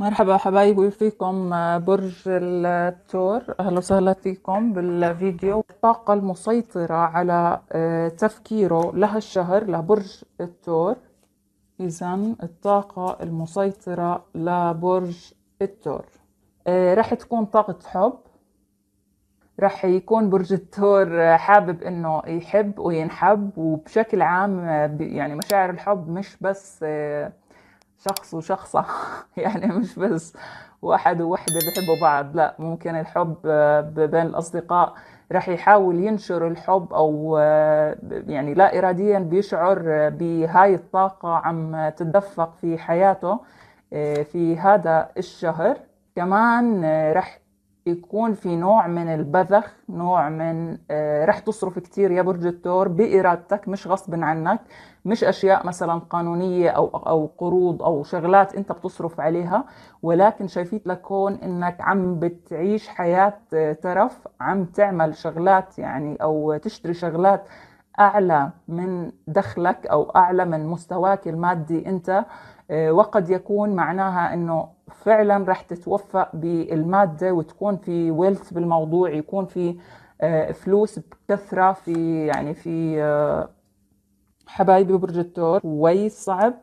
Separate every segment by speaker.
Speaker 1: مرحبا حبايبي فيكم آه، برج الثور اهلا وسهلا فيكم بالفيديو الطاقة المسيطرة على آه، تفكيره لهالشهر لبرج الثور اذا الطاقة المسيطرة لبرج الثور آه، رح تكون طاقة حب رح يكون برج الثور حابب انه يحب وينحب وبشكل عام يعني مشاعر الحب مش بس شخص وشخصة يعني مش بس واحد ووحدة بيحبوا بعض لا ممكن الحب آه، بين الأصدقاء رح يحاول ينشر الحب أو آه، يعني لا إراديا بيشعر آه، بهاي الطاقة عم تتدفق في حياته في هذا الشهر كمان رح يكون في نوع من البذخ نوع من رح تصرف كتير يا برج الثور بإرادتك مش غصب عنك مش اشياء مثلا قانونيه او او قروض او شغلات انت بتصرف عليها ولكن شايفيت لكون انك عم بتعيش حياه آه، ترف عم تعمل شغلات يعني او تشتري شغلات اعلى من دخلك او اعلى من مستواك المادي انت آه، وقد يكون معناها انه فعلا رح تتوفق بالماده وتكون في ويلث بالموضوع يكون في آه، فلوس بكثره في يعني في حبايبي برج الثور كويس صعب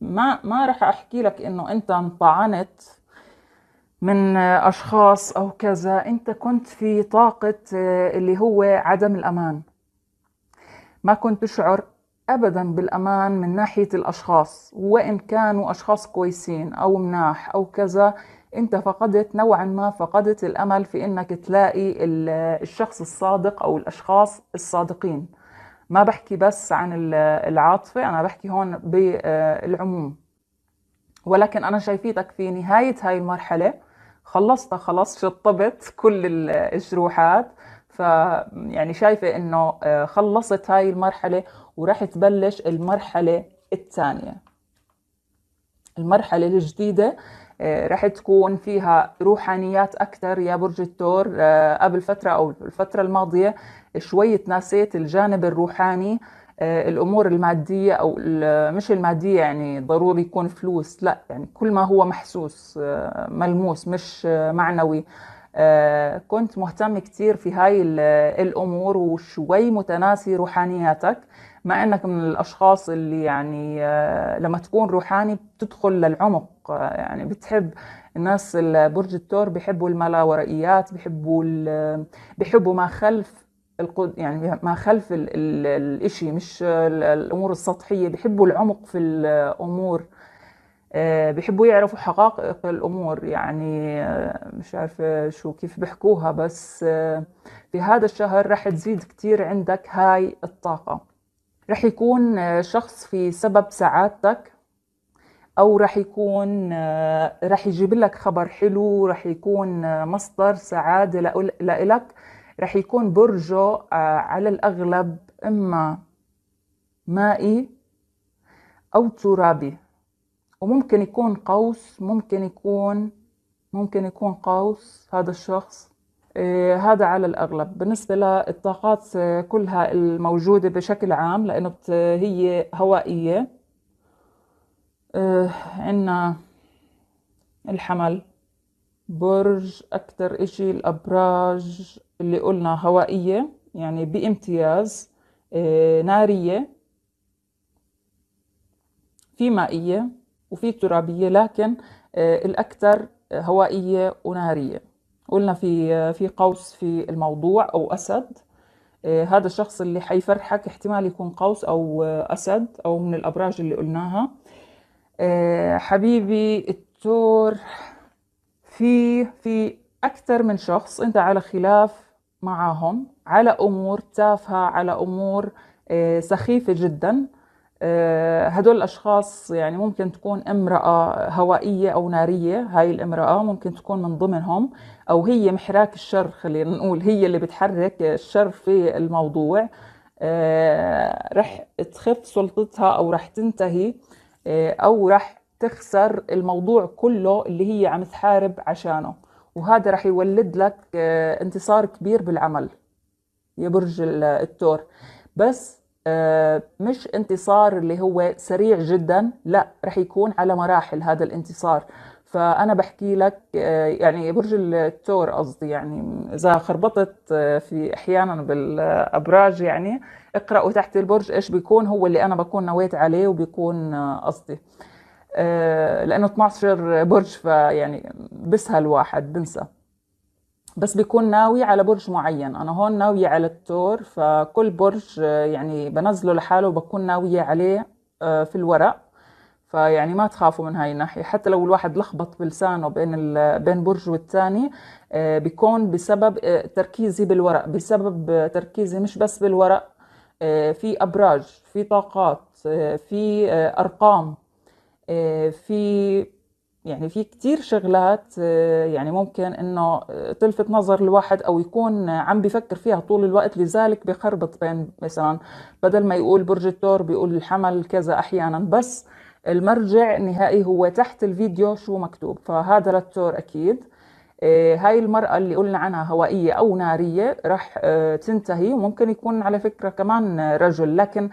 Speaker 1: ما ما راح احكي لك انه انت انطعنت من اشخاص او كذا انت كنت في طاقه آه، اللي هو عدم الامان ما كنت تشعر ابدا بالامان من ناحيه الاشخاص وان كانوا اشخاص كويسين او مناح او كذا انت فقدت نوعا ما فقدت الامل في انك تلاقي الشخص الصادق او الاشخاص الصادقين ما بحكي بس عن العاطفه انا بحكي هون بالعموم ولكن انا شايفيتك في نهايه هاي المرحله خلصت خلص شطبت كل الجروحات ف يعني شايفه انه آه، خلصت هاي المرحله وراح تبلش المرحله الثانيه المرحله الجديده آه، رح تكون فيها روحانيات أكثر يا برج الثور آه، قبل فترة أو الفترة الماضية شوي تناسيت الجانب الروحاني آه، الأمور المادية أو مش المادية يعني ضروري يكون فلوس لا يعني كل ما هو محسوس ملموس مش معنوي كنت مهتم كتير في هاي الأمور وشوي متناسي روحانياتك مع انك من الاشخاص اللي يعني آه، لما تكون روحاني بتدخل للعمق آه، يعني بتحب الناس برج الثور بيحبوا الملاورائيات بيحبوا آه، بيحبوا ما خلف القد يعني ما خلف ال... الاشي مش الامور السطحيه بيحبوا العمق في الامور بيحبوا يعرفوا حقائق الامور يعني مش عارفه شو كيف بيحكوها بس في هذا الشهر راح تزيد كتير عندك هاي الطاقه رح يكون آه، شخص في سبب سعادتك او رح يكون آه، رح يجيب لك خبر حلو رح يكون آه، مصدر سعاده لإلك رح يكون برجه على الاغلب اما مائي او ترابي وممكن يكون قوس ممكن يكون ممكن يكون قوس هذا الشخص إيه، هذا على الأغلب بالنسبة للطاقات إيه، كلها الموجودة بشكل عام لأنه هي هوائية إيه، عنا الحمل برج أكتر إشي الأبراج اللي قلنا هوائية يعني بامتياز نارية في مائية وفي ترابية لكن الأكثر هوائية ونارية قلنا في في قوس في الموضوع او اسد آه، هذا الشخص اللي حيفرحك احتمال يكون قوس او آه، اسد او من الابراج اللي قلناها آه، حبيبي التور في في اكثر من شخص انت على خلاف معاهم على امور تافهه على امور سخيفه جدا آه، هدول الأشخاص يعني ممكن تكون امرأة هوائية أو نارية هاي الامرأة ممكن تكون من ضمنهم أو هي محراك الشر خلينا نقول هي اللي بتحرك الشر في الموضوع آه، رح تخف سلطتها أو رح تنتهي آه، أو رح تخسر الموضوع كله اللي هي عم تحارب عشانه وهذا رح يولد لك انتصار كبير بالعمل يا برج الثور بس آه، مش انتصار اللي هو سريع جدا لا رح يكون على مراحل هذا الانتصار فانا بحكي لك آه، يعني برج الثور قصدي يعني اذا خربطت آه، في احيانا بالابراج يعني اقراوا تحت البرج ايش بيكون هو اللي انا بكون نويت عليه وبيكون قصدي لانه 12 برج فيعني بسهل واحد بنسى بس بيكون ناوي على برج معين انا هون ناوية على التور فكل برج آه، يعني بنزله لحاله وبكون ناوية عليه آه، في الورق فيعني ما تخافوا من هاي الناحية حتى لو الواحد لخبط بلسانه بين بين برج والتاني آه، بيكون بسبب تركيزي بالورق بسبب تركيزي مش بس بالورق في أبراج في طاقات في أرقام في يعني في كتير شغلات آه، يعني ممكن انه آه، تلفت نظر الواحد او يكون عم بفكر فيها طول الوقت لذلك بخربط بين مثلا بدل ما يقول برج الثور بيقول الحمل كذا احيانا بس المرجع النهائي هو تحت الفيديو شو مكتوب فهذا للثور اكيد آه، هاي المرأة اللي قلنا عنها هوائية أو نارية رح تنتهي وممكن يكون على فكرة كمان رجل لكن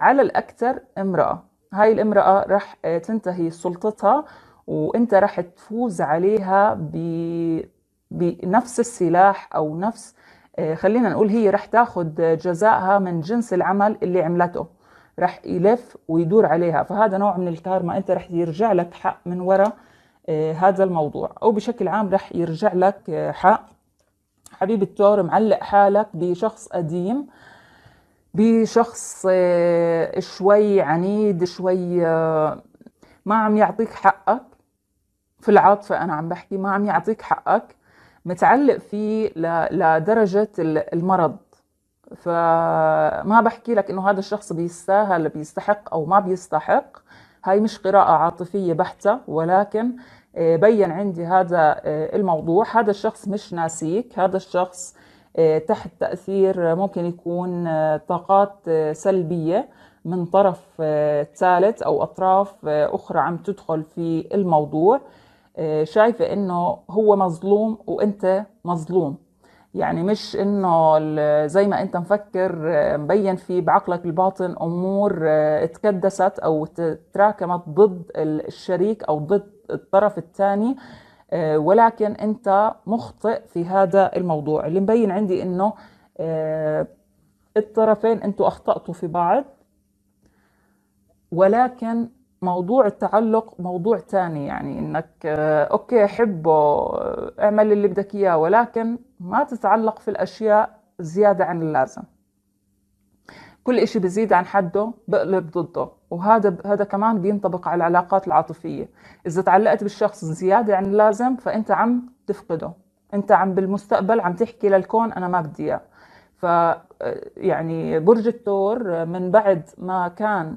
Speaker 1: على الأكثر امرأة هاي الامرأة رح تنتهي سلطتها وانت راح تفوز عليها ب... بنفس السلاح او نفس آه، خلينا نقول هي راح تاخذ جزائها من جنس العمل اللي عملته راح يلف ويدور عليها فهذا نوع من الكارما انت راح يرجع لك حق من وراء آه، هذا الموضوع او بشكل عام راح يرجع لك آه، حق حبيب التور معلق حالك بشخص قديم بشخص شوي عنيد شوي ما عم يعطيك حقك في العاطفة أنا عم بحكي ما عم يعطيك حقك متعلق فيه لدرجة المرض فما بحكي لك انه هذا الشخص بيستاهل بيستحق او ما بيستحق هاي مش قراءة عاطفية بحتة ولكن آه، بين عندي هذا آه، الموضوع هذا الشخص مش ناسيك هذا الشخص آه، تحت تأثير ممكن يكون طاقات سلبية من طرف ثالث أو أطراف أخرى عم تدخل في الموضوع آه، شايفة انه هو مظلوم وانت مظلوم يعني مش انه زي ما انت مفكر آه، مبين في بعقلك الباطن امور آه، تكدست او تراكمت ضد الشريك او ضد الطرف الثاني ولكن انت مخطئ في هذا الموضوع اللي مبين عندي انه الطرفين انتوا اخطأتوا في بعض ولكن موضوع التعلق موضوع تاني يعني انك آه، اوكي حبه آه، اعمل اللي بدك اياه ولكن ما تتعلق في الاشياء زيادة عن اللازم كل اشي بزيد عن حده بقلب ضده وهذا هذا كمان بينطبق على العلاقات العاطفية إذا تعلقت بالشخص زيادة عن اللازم فأنت عم تفقده أنت عم بالمستقبل عم تحكي للكون أنا ما بدي إياه ف آه، يعني برج الثور من بعد ما كان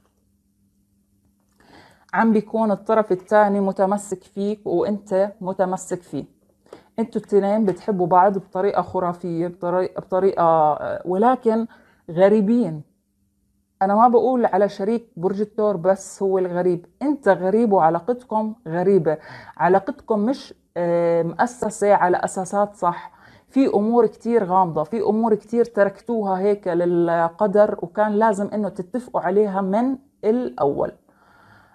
Speaker 1: عم بيكون الطرف الثاني متمسك فيك وانت متمسك فيه انتوا التنين بتحبوا بعض بطريقة خرافية بطريقة, بطريقة ولكن غريبين انا ما بقول على شريك برج الثور بس هو الغريب انت غريب وعلاقتكم غريبة علاقتكم مش آه، مؤسسة على اساسات صح في امور كتير غامضة في امور كتير تركتوها هيك للقدر وكان لازم انه تتفقوا عليها من الاول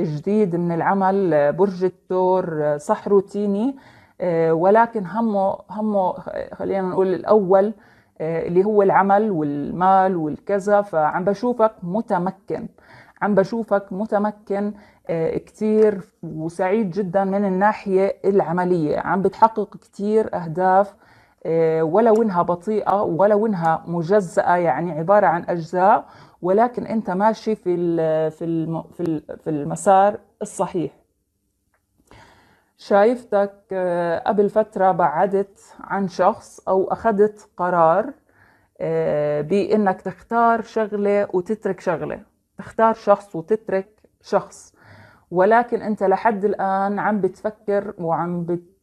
Speaker 1: جديد من العمل آه، برج الثور آه، صح روتيني آه، ولكن همه همه خلينا نقول الاول اللي هو العمل والمال والكذا فعم بشوفك متمكن عم بشوفك متمكن كتير وسعيد جدا من الناحية العملية عم بتحقق كتير أهداف آه، ولو انها بطيئه ولو انها مجزاه يعني عباره عن اجزاء ولكن انت ماشي في في في المسار الصحيح شايفتك آه، قبل فتره بعدت عن شخص او اخذت قرار آه، بانك تختار شغله وتترك شغله تختار شخص وتترك شخص ولكن انت لحد الان عم بتفكر وعم بت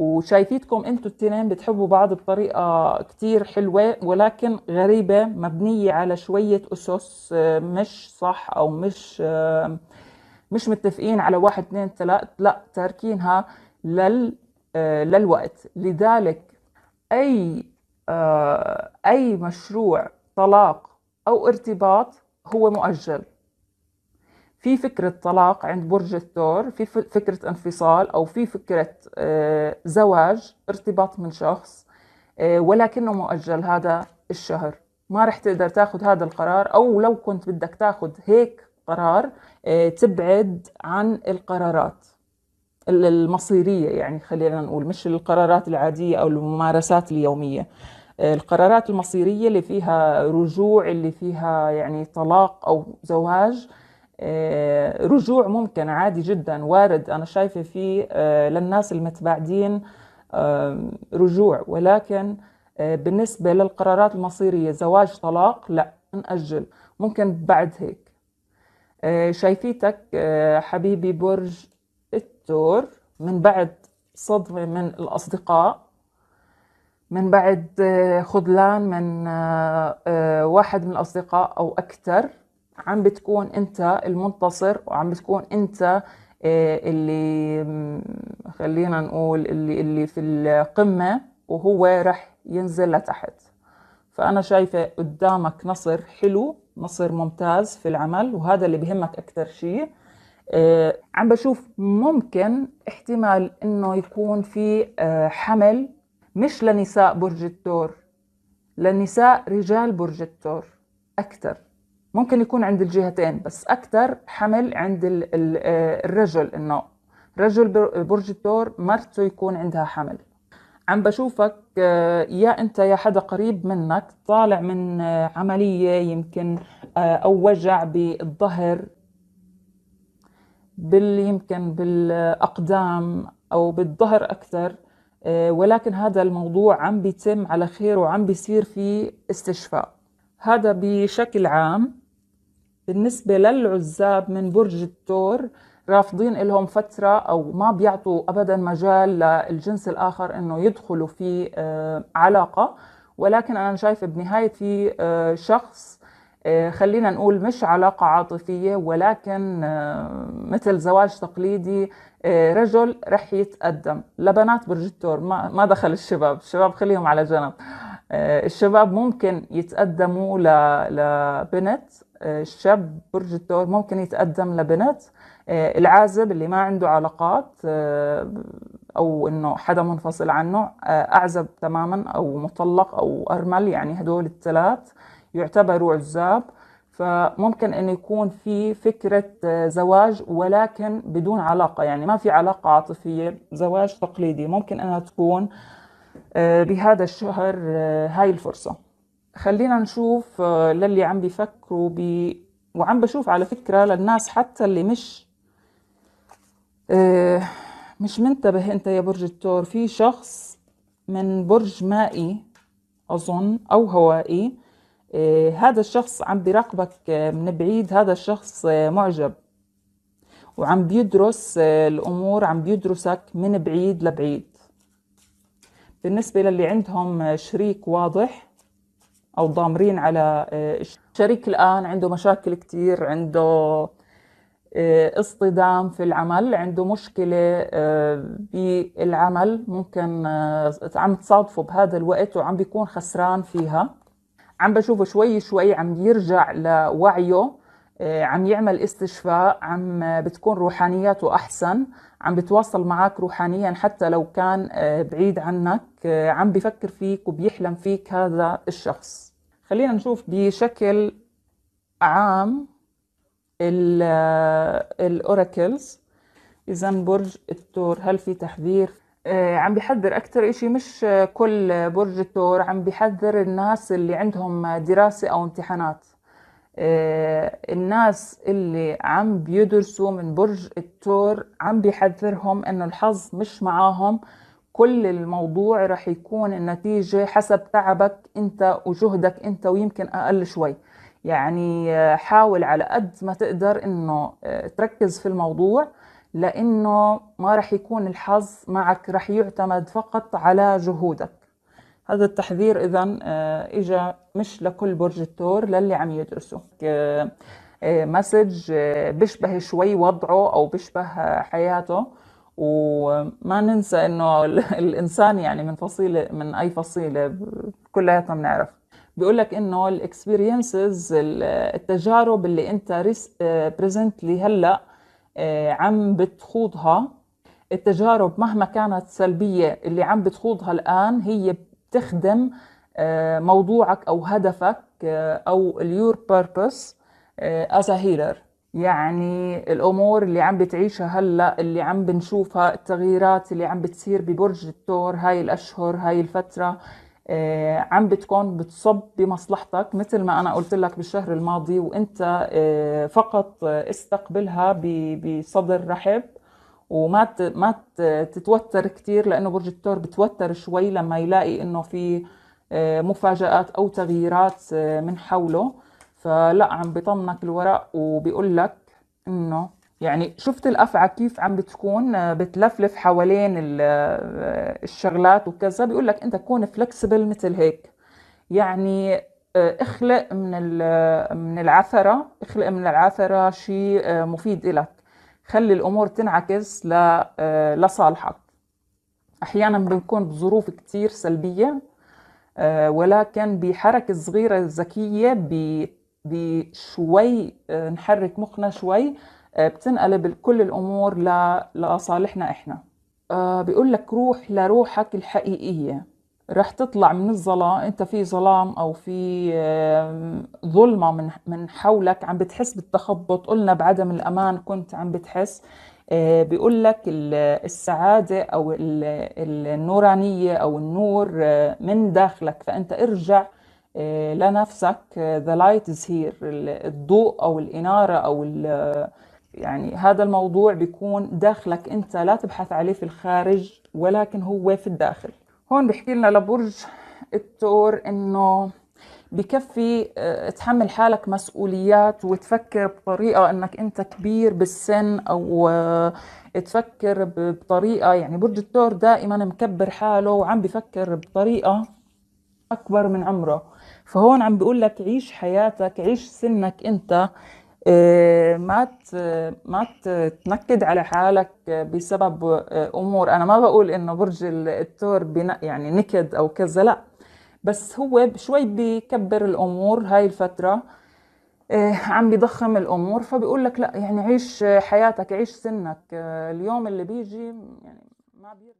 Speaker 1: وشايفيتكم انتوا التنين بتحبوا بعض بطريقة كتير حلوة ولكن غريبة مبنية على شوية أسس آه، مش صح أو مش آه، مش متفقين على واحد اثنين ثلاث لا تاركينها لل آه، للوقت لذلك أي أي مشروع طلاق أو ارتباط هو مؤجل في فكرة طلاق عند برج الثور في فكرة انفصال أو في فكرة آه، زواج ارتباط من شخص آه، ولكنه مؤجل هذا الشهر ما رح تقدر تاخذ هذا القرار أو لو كنت بدك تاخذ هيك قرار آه، تبعد عن القرارات المصيرية يعني خلينا نقول مش القرارات العادية أو الممارسات اليومية القرارات المصيرية اللي فيها رجوع اللي فيها يعني طلاق أو زواج آه، رجوع ممكن عادي جدا وارد انا شايفه فيه آه، للناس المتباعدين آه، رجوع ولكن بالنسبه للقرارات المصيريه زواج طلاق لا نأجل ممكن بعد هيك شايفيتك حبيبي برج التور من بعد صدمة من الأصدقاء من بعد خذلان من واحد من الأصدقاء أو أكثر عم بتكون انت المنتصر وعم بتكون انت آه، اللي خلينا نقول اللي اللي في القمه وهو رح ينزل لتحت فانا شايفه قدامك نصر حلو نصر ممتاز في العمل وهذا اللي بهمك اكثر شيء آه، عم بشوف ممكن احتمال انه يكون في آه، حمل مش لنساء برج الثور لنساء رجال برج الثور اكثر ممكن يكون عند الجهتين بس أكثر حمل عند آه، الرجل إنه رجل برج الثور مرته يكون عندها حمل عم بشوفك آه، يا أنت يا حدا قريب منك طالع من آه، عملية يمكن أو وجع بالظهر بال يمكن بالأقدام أو بالظهر أكثر ولكن هذا الموضوع عم بيتم على خير وعم بيصير في استشفاء هذا بشكل عام بالنسبة للعزاب من برج التور رافضين لهم فترة أو ما بيعطوا أبدا مجال للجنس الآخر أنه يدخلوا في آه، علاقة ولكن أنا شايفة بنهاية في آه، شخص آه، خلينا نقول مش علاقة عاطفية ولكن مثل زواج تقليدي رجل رح يتقدم لبنات برج التور ما دخل الشباب الشباب خليهم على جنب الشباب ممكن يتقدموا لبنت الشاب برج الثور ممكن يتقدم لبنت آه، العازب اللي ما عنده علاقات آه، او انه حدا منفصل عنه آه، اعزب تماما او مطلق او ارمل يعني هدول الثلاث يعتبروا عزاب فممكن انه يكون في فكره زواج ولكن بدون علاقه يعني ما في علاقه عاطفيه زواج تقليدي ممكن انها تكون بهذا الشهر هاي الفرصه خلينا نشوف آه، للي عم بيفكروا بي وعم بشوف على فكرة للناس حتى اللي مش آه، مش منتبه انت يا برج الثور في شخص من برج مائي اظن او هوائي آه، هذا الشخص عم بيراقبك من بعيد هذا الشخص معجب وعم بيدرس الامور عم بيدرسك من بعيد لبعيد بالنسبة للي عندهم شريك واضح او ضامرين على آه، الشريك الان عنده مشاكل كثير عنده آه، اصطدام في العمل عنده مشكلة بالعمل آه، ممكن عم تصادفه بهذا الوقت وعم بيكون خسران فيها عم بشوفه شوي شوي عم يرجع لوعيه آه، عم يعمل استشفاء عم بتكون روحانياته أحسن عم بتواصل معك روحانيا حتى لو كان آه، بعيد عنك آه، عم بفكر فيك وبيحلم فيك هذا الشخص خلينا نشوف بشكل عام الأوراكلز إذا برج الثور هل في تحذير عم بحذر أكثر إشي مش كل برج الثور عم بحذر الناس اللي عندهم دراسة أو امتحانات آه، الناس اللي عم بيدرسوا من برج التور عم بيحذرهم انه الحظ مش معاهم كل الموضوع رح يكون النتيجة حسب تعبك انت وجهدك انت ويمكن اقل شوي يعني آه، حاول على قد ما تقدر انه آه، تركز في الموضوع لانه ما رح يكون الحظ معك رح يعتمد فقط على جهودك هذا التحذير إذا آه، اجى مش لكل برج الثور للي عم يدرسوا آه، مسج آه، بيشبه شوي وضعه أو بيشبه حياته وما ننسى انه الانسان يعني من فصيله من اي فصيله كلياتنا بنعرف بيقول لك انه الاكسبيرينسز التجارب اللي انت بريزنتلي هلا عم بتخوضها التجارب مهما كانت سلبيه اللي عم بتخوضها الان هي تخدم آه، موضوعك او هدفك آه، او اليور بيربس از هيلر يعني الامور اللي عم بتعيشها هلا اللي عم بنشوفها التغييرات اللي عم بتصير ببرج الثور هاي الاشهر هاي الفتره آه، عم بتكون بتصب بمصلحتك مثل ما انا قلت لك بالشهر الماضي وانت فقط استقبلها بصدر رحب وما ما تتوتر كثير لانه برج الثور بتوتر شوي لما يلاقي انه في آه، مفاجآت او تغييرات آه، من حوله فلا عم بيطمنك الورق وبيقول لك انه يعني شفت الافعى كيف عم بتكون آه، بتلفلف حوالين الشغلات وكذا بيقول لك انت كون فلكسبل مثل هيك يعني اخلق من من العثره اخلق من العثره شيء مفيد لك خلي الامور تنعكس آه، لصالحك احيانا بنكون بظروف كتير سلبيه آه، ولكن بحركة صغيرة ذكية بشوي آه، نحرك مخنا شوي بتنقلب كل الأمور لصالحنا إحنا بيقول لك روح لروحك الحقيقية رح تطلع من الظلام انت في ظلام او في ظلمه من من حولك عم بتحس بالتخبط قلنا بعدم الامان كنت عم بتحس آه، بيقول لك السعاده او النورانيه او النور آه، من داخلك فانت ارجع آه، لنفسك ذا لايت از هير الضوء او الاناره او يعني هذا الموضوع بيكون داخلك انت لا تبحث عليه في الخارج ولكن هو في الداخل هون بيحكي لنا لبرج التور انه بكفي آه، تحمل حالك مسؤوليات وتفكر بطريقة انك انت كبير بالسن او آه، تفكر بطريقة يعني برج التور دائما مكبر حاله وعم بفكر بطريقة اكبر من عمره فهون عم بيقول لك عيش حياتك عيش سنك انت إيه، ما ما تنكد على حالك بسبب آه، امور انا ما بقول انه برج الثور يعني نكد او كذا لا بس هو شوي بيكبر الامور هاي الفتره إيه، عم بيضخم الامور فبيقول لك لا يعني عيش حياتك عيش سنك آه، اليوم اللي بيجي يعني ما بيرجع